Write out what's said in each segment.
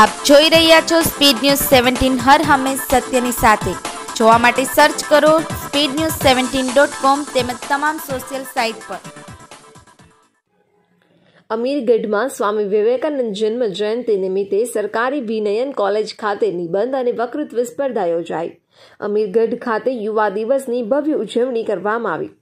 આપ જોઈ રહ્યા છો સ્પીડ ન્યૂઝ સેવન્ટીન હર હંમેશ સત્યની સાથે જોવા માટે સર્ચ કરો speed news seventeen dot com તેમજ તમામ સોશિયલ સાઇટ પર અમીરગઢમાં સ્વામી વિવેકાનંદ જન્મ જયંતિ નિમિત્તે સરકારી વિનયન કોલેજ ખાતે નિબંધ અને વકૃત્વ સ્પર્ધા યોજાઈ અમીરગઢ ખાતે યુવા દિવસની ભવ્ય ઉજવણી કરવામાં આવી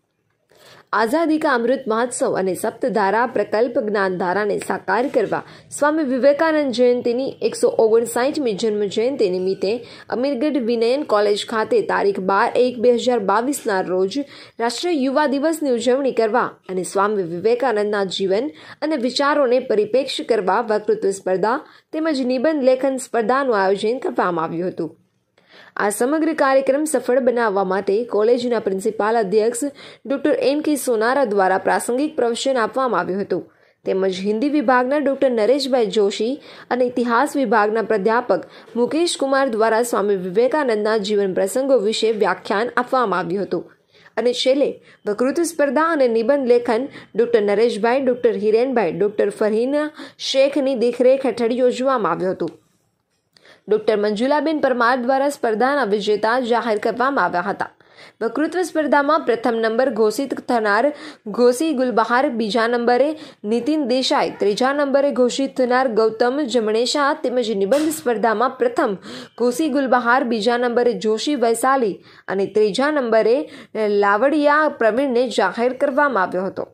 આઝાદી કા અમૃત મહોત્સવ અને સપ્તધારા પ્રકલ્પ જ્ઞાનધારાને સાકાર કરવા સ્વામી વિવેકાનંદ જયંતિની એકસો ઓગણસાઠમી જન્મ જયંતિ નિમિત્તે અમીરગઢ વિનયન કોલેજ ખાતે તારીખ બાર એક બે હજાર બાવીસના રોજ રાષ્ટ્રીય યુવા દિવસની ઉજવણી કરવા અને સ્વામી વિવેકાનંદના જીવન અને વિચારોને પરિપ્રેક્ષ કરવા વક્તૃત્વ સ્પર્ધા તેમજ નિબંધ લેખન સ્પર્ધાનું આયોજન કરવામાં આવ્યું હતું આ સમગ્ર કાર્યક્રમ સફળ બનાવવા માટે કોલેજના પ્રિન્સિપાલ અધ્યક્ષ ડોક્ટર એન કે સોનારા દ્વારા પ્રાસંગિક પ્રવચન આપવામાં આવ્યું હતું તેમજ હિન્દી વિભાગના ડોક્ટર નરેશભાઈ જોશી અને ઇતિહાસ વિભાગના પ્રાધ્યાપક મુકેશ કુમાર દ્વારા સ્વામી વિવેકાનંદના જીવન પ્રસંગો વિશે વ્યાખ્યાન આપવામાં આવ્યું હતું અને છેલ્લે વકૃત્વ સ્પર્ધા અને નિબંધ લેખન doctor Nareshbhai doctor Hirenbhai doctor Farheena શેખની દેખરેખ હેઠળ યોજવામાં આવ્યું હતું ડોક્ટર મંજુલાબેન પરમાર દ્વારા સ્પર્ધાના વિજેતા જાહેર કરવામાં આવ્યા હતા વકૃત્વ સ્પર્ધામાં પ્રથમ નંબર ઘોષિત થનાર ઘોસી ગુલબહાર બીજા નંબરે નીતિન દેસાઈ ત્રીજા નંબરે ઘોષિત થનાર ગૌતમ જમણેશા તેમજ નિબંધ સ્પર્ધામાં પ્રથમ ઘોસી ગુલબહાર બીજા નંબરે જોશી વૈશાલી અને ત્રીજા નંબરે લાવડિયા પ્રવીણને જાહેર કરવામાં આવ્યો હતો